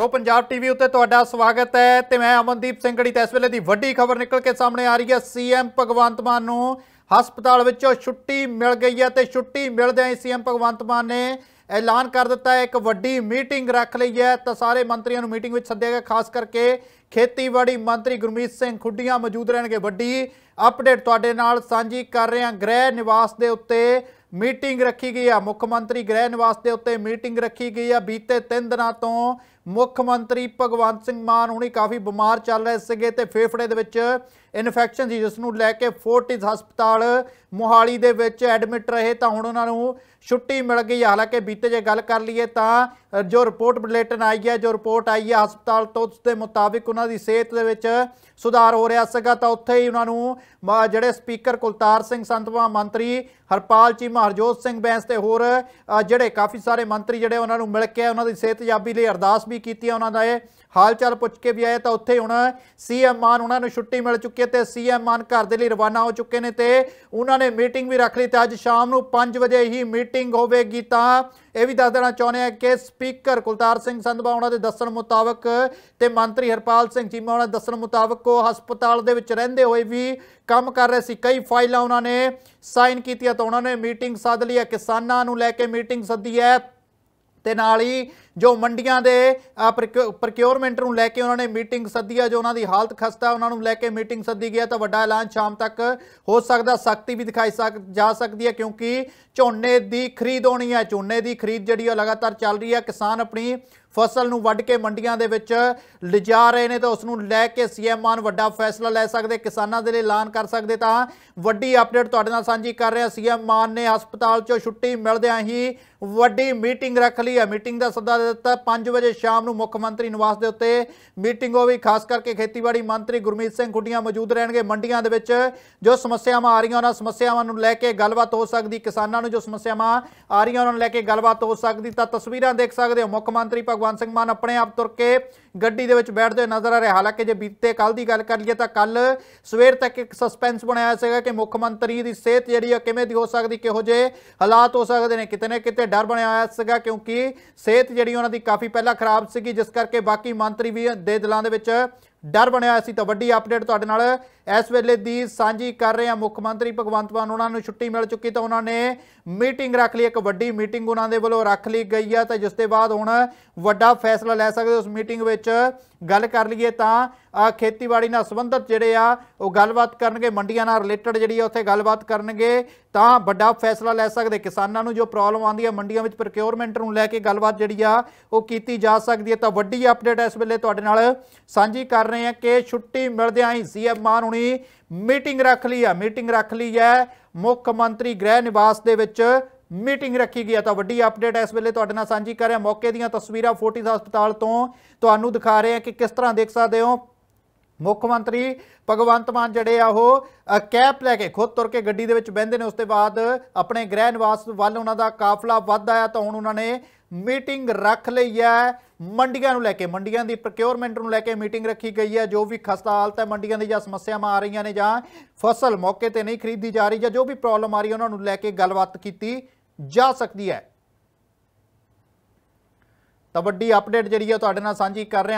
ਸੋ Punjab TV ਉੱਤੇ ਤੁਹਾਡਾ ਸਵਾਗਤ ਹੈ ਤੇ ਮੈਂ ਅਮਨਦੀਪ ਸਿੰਘੜੀ ਤੇ ਇਸ ਵੇਲੇ ਦੀ ਵੱਡੀ ਖਬਰ ਨਿਕਲ ਕੇ ਸਾਹਮਣੇ ਆ ਰਹੀ ਹੈ ਸੀਐਮ ਭਗਵੰਤ ਮਾਨ ਨੂੰ ਹਸਪਤਾਲ ਵਿੱਚੋਂ ਛੁੱਟੀ ਮਿਲ ਗਈ ਹੈ ਤੇ ਛੁੱਟੀ ਮਿਲਦੇ ਹੀ ਸੀਐਮ ਭਗਵੰਤ ਮਾਨ ਨੇ ਐਲਾਨ ਕਰ ਦਿੱਤਾ ਹੈ ਇੱਕ ਵੱਡੀ ਮੀਟਿੰਗ ਰੱਖ ਲਈ ਹੈ ਤਾਂ ਸਾਰੇ ਮੰਤਰੀਆਂ ਨੂੰ ਮੀਟਿੰਗ ਵਿੱਚ ਸੱਦਿਆ ਗਿਆ ਖਾਸ ਕਰਕੇ ਖੇਤੀਬਾੜੀ ਮੰਤਰੀ ਗੁਰਮੀਤ ਸਿੰਘ ਖੁੱਡੀਆਂ ਮੌਜੂਦ ਰਹਿਣਗੇ ਵੱਡੀ ਅਪਡੇਟ ਤੁਹਾਡੇ ਨਾਲ ਸਾਂਝੀ ਕਰ ਰਹੇ ਹਾਂ ਗ੍ਰਹਿ ਨਿਵਾਸ ਦੇ ਉੱਤੇ ਮੀਟਿੰਗ ਰੱਖੀ ਗਈ ਆ ਮੁੱਖ ਮੰਤਰੀ ਗ੍ਰਹਿ ਨਿਵਾਸ ਦੇ ਉੱਤੇ ਮੀਟਿੰਗ ਰੱਖੀ ਗਈ ਆ ਬੀਤੇ 3 ਦਿਨਾਂ ਤੋਂ ਮੁੱਖ ਮੰਤਰੀ ਭਗਵੰਤ ਸਿੰਘ ਮਾਨ ਹੁਣੀ ਕਾਫੀ ਬਿਮਾਰ ਚੱਲ ਰਹੇ ਸੀਗੇ ਤੇ ਫੇਫੜੇ ਦੇ ਵਿੱਚ ਇਨਫੈਕਸ਼ਨ ਸੀ ਜਿਸ ਨੂੰ ਲੈ ਕੇ ਫੋਰਟਿਸ ਹਸਪਤਾਲ ਮੋਹਾਲੀ ਦੇ ਵਿੱਚ ਐਡਮਿਟ ਰਹੇ ਤਾਂ ਹੁਣ ਉਹਨਾਂ ਨੂੰ ਛੁੱਟੀ ਮਿਲ ਗਈ ਹਾਲਾਂਕਿ ਬੀਤੇ ਜੇ ਗੱਲ ਕਰ ਲਈਏ ਤਾਂ ਜੋ ਰਿਪੋਰਟ ਬੁਲੇਟਿਨ ਆਈ ਹੈ ਜੋ ਰਿਪੋਰਟ ਆਈ ਹੈ ਹਸਪਤਾਲ ਤੋਂ ਉਸ ਦੇ ਮੁਤਾਬਿਕ ਉਹਨਾਂ ਦੀ ਸਿਹਤ ਦੇ ਵਿੱਚ ਸੁਧਾਰ ਹੋ ਰਿਹਾ ਸੀਗਾ ਤਾਂ ਉੱਥੇ ਹੀ ਉਹਨਾਂ ਨੂੰ ਜਿਹੜੇ ਸਪੀਕਰ ਕੁਲਤਾਰ ਸਿੰਘ ਸੰਤਵਾ ਮੰਤਰੀ ਹਰਪਾਲ ਚੀਮਾ ਹਰਜੋਤ ਸਿੰਘ ਬੈਂਸ ਤੇ ਹੋਰ ਜਿਹੜੇ ਕਾਫੀ ਸਾਰੇ ਮੰਤਰੀ ਜਿਹੜੇ ਉਹਨਾਂ ਨੂੰ ਮਿਲ ਕੇ ਉਹਨਾਂ ਦੀ ਸਿਹਤ ਸਿਹਤਯਾਬੀ ਲਈ ਅਰਦਾਸ ਵੀ ਕੀਤੀ ਉਹਨਾਂ ਦਾ ਇਹ ਹਾਲਚਾਲ ਪੁੱਛ ਕੇ ਵੀ ਆਏ ਤਾਂ ਉੱਥੇ ਹੁਣ ਸੀਐਮ ਮਾਨ ਉਹਨਾਂ ਨੂੰ ਛੁੱਟੀ ਮਿਲ ਚੁੱਕੀ ਚੁੱਕੇ ਤੇ ਸੀਐਮ ਮਾਨ ਘਰ ਦੇ ਲਈ ਰਵਾਨਾ ਹੋ ਚੁੱਕੇ ਨੇ ਤੇ ਉਹਨਾਂ ਨੇ ਮੀਟਿੰਗ ਵੀ ਰੱਖ ਲਈ ਤੇ ਅੱਜ ਸ਼ਾਮ ਨੂੰ 5 ਵਜੇ ਹੀ ਮੀਟਿੰਗ ਹੋਵੇਗੀ ਤਾਂ ਇਹ ਵੀ ਦੱਸ ਦੇਣਾ ਚਾਹੁੰਦੇ ਆ ਕਿ ਸਪੀਕਰ ਕੁਲਤਾਰ ਸਿੰਘ ਸੰਧਵਾ ਉਹਨਾਂ ਦੇ ਦੱਸਣ ਮੁਤਾਬਕ ਤੇ ਮੰਤਰੀ ਹਰਪਾਲ ਸਿੰਘ ਚੀਮਾ ਉਹਨਾਂ ਦੇ ਦੱਸਣ ਮੁਤਾਬਕ ਉਹ ਹਸਪਤਾਲ ਦੇ ਵਿੱਚ ਰਹਿੰਦੇ ਹੋਏ ਵੀ ਕੰਮ ਕਰ ਰਹੇ ਸੀ ਕਈ ਫਾਈਲਾਂ ਉਹਨਾਂ ਨੇ ਸਾਈਨ ਕੀਤੀਆਂ ਤਾਂ ਉਹਨਾਂ ਨੇ ਮੀਟਿੰਗ ਸੱਦ ਲਈ ਹੈ ਕਿਸਾਨਾਂ ਨੂੰ ਲੈ ਕੇ ਮੀਟਿੰਗ ਸੱਦੀ ਹੈ ਤੇ ਨਾਲ ਹੀ ਜੋ ਮੰਡੀਆਂ ਦੇ ਪ੍ਰੋਕਿਉਰਮੈਂਟ ਨੂੰ ਲੈ ਕੇ ਉਹਨਾਂ ਨੇ ਮੀਟਿੰਗ ਸੱਦੀ ਆ ਜੋ ਉਹਨਾਂ ਦੀ ਹਾਲਤ ਖਸਤਾ ਉਹਨਾਂ ਨੂੰ ਲੈ ਕੇ ਮੀਟਿੰਗ ਸੱਦੀ ਗਿਆ ਤਾਂ ਵੱਡਾ ਐਲਾਨ ਸ਼ਾਮ ਤੱਕ ਹੋ ਸਕਦਾ ਸਖਤੀ ਵੀ ਦਿਖਾਈ ਜਾ ਸਕਦੀ ਹੈ ਕਿਉਂਕਿ ਝੋਨੇ ਦੀ ਖਰੀਦ ਹੋਣੀ ਹੈ ਝੋਨੇ ਦੀ ਖਰੀਦ ਜਿਹੜੀ ਉਹ ਲਗਾਤਾਰ ਚੱਲ ਰਹੀ ਹੈ ਕਿਸਾਨ ਆਪਣੀ ਫਸਲ ਨੂੰ ਵੱਢ ਕੇ ਮੰਡੀਆਂ ਦੇ ਵਿੱਚ ਲਿਜਾ ਰਹੇ ਨੇ ਤਾਂ ਉਸ ਨੂੰ ਲੈ ਕੇ ਸੀਐਮ ਮਾਨ ਵੱਡਾ ਫੈਸਲਾ ਲੈ ਸਕਦੇ ਕਿਸਾਨਾਂ ਦੇ ਲਈ ਐਲਾਨ ਕਰ ਸਕਦੇ ਤਾਂ ਵੱਡੀ ਅਪਡੇਟ ਤੁਹਾਡੇ ਨਾਲ ਸਾਂਝੀ ਕਰ ਰਿਹਾ ਸੀਐਮ ਮਾਨ ਨੇ ਹਸਪਤਾਲ 'ਚੋਂ ਛੁੱਟੀ ਮਿਲਦਿਆਂ ਹੀ ਵੱਡੀ ਮੀਟਿੰਗ ਰੱਖ ਲਈ ਹੈ ਮੀਟਿੰਗ ਦਾ ਸੱਦਾ ਦਿੱਤਾ 5 ਵਜੇ ਸ਼ਾਮ ਨੂੰ ਮੁੱਖ ਮੰਤਰੀ ਨਿਵਾਸ ਦੇ ਉੱਤੇ ਮੀਟਿੰਗ ਵੀ ਖਾਸ ਕਰਕੇ ਖੇਤੀਬਾੜੀ ਮੰਤਰੀ ਗੁਰਮੀਤ ਸਿੰਘ ਖੁੱਡੀਆਂ ਮੌਜੂਦ ਰਹਿਣਗੇ ਮੰਡੀਆਂ ਦੇ ਵਿੱਚ ਜੋ ਸਮੱਸਿਆਵਾਂ ਆ ਰਹੀਆਂ ਉਹਨਾਂ ਸਮੱਸਿਆਵਾਂ ਨੂੰ ਲੈ ਕੇ ਗੱਲਬਾਤ ਹੋ ਸਕਦੀ ਕਿਸਾਨਾਂ ਨੂੰ ਜੋ ਸਮੱਸਿਆਵਾਂ ਆ ਰਹੀਆਂ ਉਹਨਾਂ ਨੂੰ ਲੈ ਕੇ ਗੱਲਬਾਤ ਹੋ ਸਕਦੀ ਤਾਂ ਤਸਵੀਰਾਂ ਦੇਖ ਸਕਦੇ ਹੋ ਮੁੱਖ ਮੰਤਰੀ ਭਗਵਾਨ ਸਿੰਘ ਮਾਨ ਆਪਣੇ ਆਪ ਤੁਰ ਕੇ ਗੱਡੀ ਦੇ ਵਿੱਚ ਬੈਠਦੇ ਨਜ਼ਰ ਆ ਰਹੇ ਹਾਲਾਂਕਿ ਜੇ ਬੀਤੇ ਕੱਲ ਦੀ ਗੱਲ ਕਰ ਲਈਏ ਤਾਂ ਕੱਲ ਸਵੇਰ ਤੱਕ ਇੱਕ ਸਸਪੈਂਸ ਬਣਿਆ ਸੀਗਾ ਕਿ ਮੁੱਖ ਮੰਤਰੀ ਦੀ ਸਿਹਤ ਜਿਹੜੀ ਆ ਕਿਵੇਂ ਦੀ ਹੋ ਸਕਦੀ ਕਿਹੋ ਜੇ ਹਾਲਾਤ ਹੋ ਸਕਦੇ ਨੇ ਕਿਤੇ ਨਾ ਕਿਤੇ ਡਰ ਬਣਿਆ ਹੋਇਆ ਸੀਗਾ ਕਿਉਂਕਿ ਸਿਹਤ ਜਿਹੜੀ ਉਹਨਾਂ ਦੀ ਕਾਫੀ ਪਹਿਲਾਂ ਖਰਾਬ ਸੀਗੀ ਜਿਸ ਕਰਕੇ ਬਾਕੀ ਮੰਤਰੀ ਵੀ ਦੇ ਦਿਲਾਂ ਦੇ ਵਿੱਚ ਡਰ ਬਣਿਆ ਸੀ ਤਾਂ ਵੱਡੀ ਅਪਡੇਟ ਤੁਹਾਡੇ ਨਾਲ ਇਸ ਵੇਲੇ ਦੀ ਸਾਂਝੀ ਕਰ ਰਹੇ ਆ ਮੁੱਖ ਮੰਤਰੀ ਭਗਵੰਤ ਮਾਨ ਉਹਨਾਂ ਨੂੰ ਛੁੱਟੀ ਮਿਲ ਚੁੱਕੀ ਤਾਂ ਉਹਨਾਂ ਨੇ ਮੀਟਿੰਗ ਰੱਖ ਲਈ ਇੱਕ ਵੱਡੀ ਮੀਟਿੰਗ ਉਹਨਾਂ ਦੇ ਵੱਲੋਂ ਰੱਖ ਲਈ ਗਈ ਆ ਤਾਂ ਜਿਸ ਦੇ ਬਾਅਦ ਹੁਣ ਵੱਡਾ ਫੈਸਲਾ ਲੈ ਸਕਦੇ ਉਸ ਮੀਟਿੰਗ ਵਿੱਚ ਗੱਲ ਕਰ ਲਈਏ ਤਾਂ ਖੇਤੀਬਾੜੀ ਨਾਲ ਸੰਬੰਧਿਤ ਜਿਹੜੇ ਆ ਉਹ ਗੱਲਬਾਤ ਕਰਨਗੇ ਮੰਡੀਆਂ ਨਾਲ ਰਿਲੇਟਡ ਜਿਹੜੀ ਆ ਉੱਥੇ ਗੱਲਬਾਤ ਕਰਨਗੇ ਤਾਂ ਵੱਡਾ ਫੈਸਲਾ ਲੈ ਸਕਦੇ ਕਿਸਾਨਾਂ ਨੂੰ ਜੋ ਪ੍ਰੋਬਲਮ ਆਉਂਦੀ ਆ ਮੰਡੀਆਂ ਵਿੱਚ ਪ੍ਰੋਕਿਉਰਮੈਂਟ ਨੂੰ ਲੈ ਕੇ ਗੱਲਬਾਤ ਜਿਹੜੀ ਆ ਉਹ ਕੀਤੀ ਜਾ ਸਕਦੀ ਹੈ ਤਾਂ ਵੱਡੀ ਅਪਡੇਟ ਇਸ ਵੇਲੇ ਤੁਹਾਡੇ ਨਾਲ ਸਾਂਝੀ ਕਰ ਰਹੇ ਹਾਂ ਕਿ ਛੁੱਟੀ ਮਿਲਦਿਆਂ ਹੀ ਸੀਐਮ ਮਾਨ ਹੁਣੀ ਲਈ ਮੀਟਿੰਗ ਰੱਖ ਲਈ ਆ ਮੀਟਿੰਗ ਰੱਖ ਲਈ ਹੈ ਮੁੱਖ ਮੰਤਰੀ ਗ੍ਰਹਿ ਨਿਵਾਸ ਦੇ ਵਿੱਚ ਮੀਟਿੰਗ ਰੱਖੀ ਗਈ ਆ ਤਾਂ ਵੱਡੀ ਅਪਡੇਟ ਇਸ ਵੇਲੇ ਤੁਹਾਡੇ ਨਾਲ ਸਾਂਝੀ ਕਰ ਰਿਹਾ ਮੌਕੇ ਦੀਆਂ ਤਸਵੀਰਾਂ ਫੋਰਟਿਸ ਹਸਪਤਾਲ ਤੋਂ ਤੁਹਾਨੂੰ ਦਿਖਾ ਰਹੇ ਆ ਕਿ ਕਿਸ ਤਰ੍ਹਾਂ ਦੇਖ ਸਕਦੇ ਹੋ ਮੁੱਖ ਮੰਤਰੀ ਭਗਵੰਤ ਮਾਨ ਜਿਹੜੇ ਆ ਉਹ ਕੈਪ ਲੈ ਕੇ ਖੁਦ ਤੁਰ ਕੇ ਗੱਡੀ ਦੇ ਵਿੱਚ ਬਹਿੰਦੇ ਨੇ ਉਸ ਤੋਂ ਬਾਅਦ ਆਪਣੇ ਗ੍ਰਹਿ ਨਿਵਾਸ ਵੱਲ ਉਹਨਾਂ ਦਾ ਕਾਫਲਾ ਵੱਧ ਆਇਆ ਤਾਂ ਹੁਣ ਉਹਨਾਂ ਨੇ ਮੀਟਿੰਗ ਰੱਖ ਲਈ ਹੈ ਮੰਡੀਆਂ ਨੂੰ ਲੈ ਕੇ ਮੰਡੀਆਂ ਦੀ ਪ੍ਰੋਕਿਉਰਮੈਂਟ ਨੂੰ ਲੈ ਕੇ ਮੀਟਿੰਗ ਰੱਖੀ ਗਈ ਹੈ ਜੋ ਵੀ ਖਸਤਾ ਹਾਲਤ ਹੈ ਮੰਡੀਆਂ ਦੀ ਜਾਂ ਸਮੱਸਿਆਵਾਂ ਆ ਰਹੀਆਂ ਨੇ ਜਾਂ ਫਸਲ ਮੌਕੇ ਤੇ ਨਹੀਂ ਖਰੀਦੀ ਜਾ ਰਹੀ ਜਾਂ ਜੋ ਵੀ ਪ੍ਰੋਬਲਮ ਆ ਰਹੀ ਉਹਨਾਂ ਨੂੰ ਲੈ ਕੇ ਗੱਲਬਾਤ ਕੀਤੀ ਜਾ ਸਕਦੀ ਹੈ ਤਾਂ ਵੱਡੀ ਅਪਡੇਟ ਜਿਹੜੀ ਹੈ ਤੁਹਾਡੇ ਨਾਲ ਸਾਂਝੀ ਕਰ ਰਹੇ